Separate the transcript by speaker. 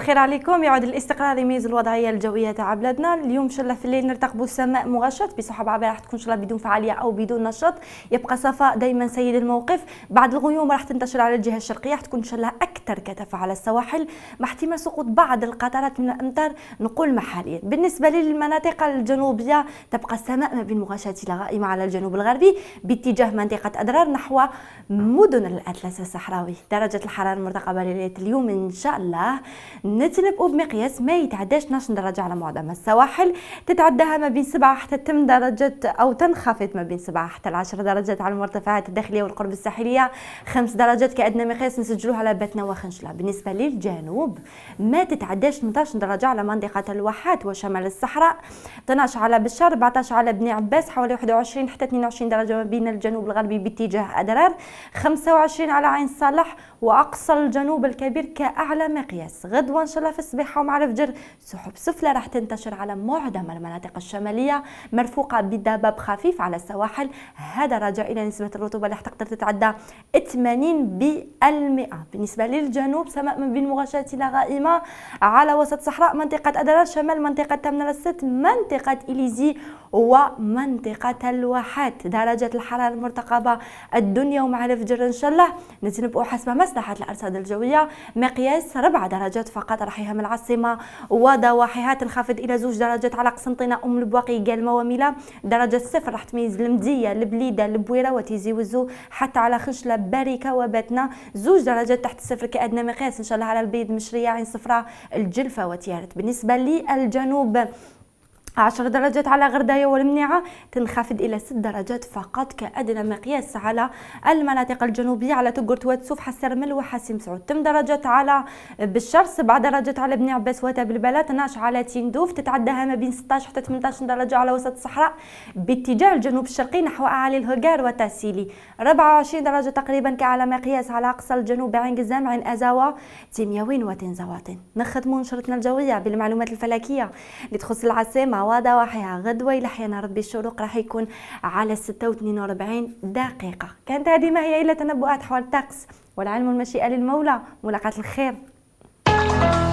Speaker 1: الخير عليكم يعود الاستقرار يميز الوضعيه الجويه تاع بلادنا اليوم ان شاء الله في الليل نرتقبوا السماء مغشط بسحب عابره راح تكون ان شاء الله بدون فعاليه او بدون نشاط يبقى صفاء دائما سيد الموقف بعد الغيوم راح تنتشر على الجهه الشرقيه راح تكون ان شاء الله أكثر كثافة على السواحل مع احتمال سقوط بعض القطرات من الأمطار نقول محليا بالنسبة للمناطق الجنوبية تبقى السماء ما بين مغاشات إلى غائمة على الجنوب الغربي باتجاه منطقة أضرار نحو مدن الأطلس الصحراوي درجة الحرارة المرتقبة ليلة اليوم إن شاء الله نتنبؤ بمقياس ما يتعداش 12 درجة على معظم السواحل تتعداها ما بين 7 حتى 8 درجات أو تنخفض ما بين 7 حتى 10 درجات على المرتفعات الداخلية والقرب الساحلية 5 درجات كأدنى مقياس نسجلوها على باتنا وخنشلة بالنسبة للجنوب ما تتعداش 18 درجة على منطقة الواحات وشمال الصحراء 12 على بشار 14 على بني عباس حوالي 21 حتى 22 درجة ما بين الجنوب الغربي باتجاه أدرار 25 على عين صالح وأقصى الجنوب الكبير كأعلى مقياس غدوة إن شاء الله في الصباح ومع الفجر سحب سفلى راح تنتشر على معظم المناطق الشمالية مرفوقة بضباب خفيف على السواحل هذا راجع إلى نسبة الرطوبة اللي تقدر تتعدى 80% بالنسبة لل للجنوب سماء من بين مغشاة إلى غائمة على وسط صحراء منطقة أدرار شمال منطقة تمن الست منطقة إليزي ومنطقة الواحات درجات الحرارة المرتقبة الدنيا ومع الفجر إن شاء الله نتنبؤ حسب مصلحة الأرصاد الجوية مقياس ربع درجات فقط راح يهم العاصمة وضواحيها تنخفض إلى زوج درجات على قسنطينة أم البواقي قالمة وميلة درجة صفر راح تميز المدية البليدة البويرة وتيزي وزو حتى على خشلة باركة وباتنا زوج درجات تحت الصفر كأدنى مقياس إن شاء الله على البيض مشرية عين صفراء الجلفة وتيارت بالنسبة للجنوب 10 درجات على غردايه والمنيعه تنخفض الى 6 درجات فقط كادنى مقياس على المناطق الجنوبيه على تقرت وتسوف حسرمل وحاسم سعود 8 درجات على بالشر 7 درجات على بني عباس وتبلبله 12 على تندوف تتعداها ما بين 16 حتى 18 درجه على وسط الصحراء باتجاه الجنوب الشرقي نحو اعالي الهجار وتاسيلي 24 درجه تقريبا كاعلى مقياس على اقصى الجنوب عين قزام عين ازاوا تيمياوين وتنزواتن نختموا نشرتنا الجويه بالمعلومات الفلكيه اللي تخص العاصمه معوضة وحيا غدوة لحين ربي الشروق راح يكون على 46 دقيقة كانت هذه ما هي إلا تنبؤات حول الطقس والعلم المشيئة للمولى ملاقاة الخير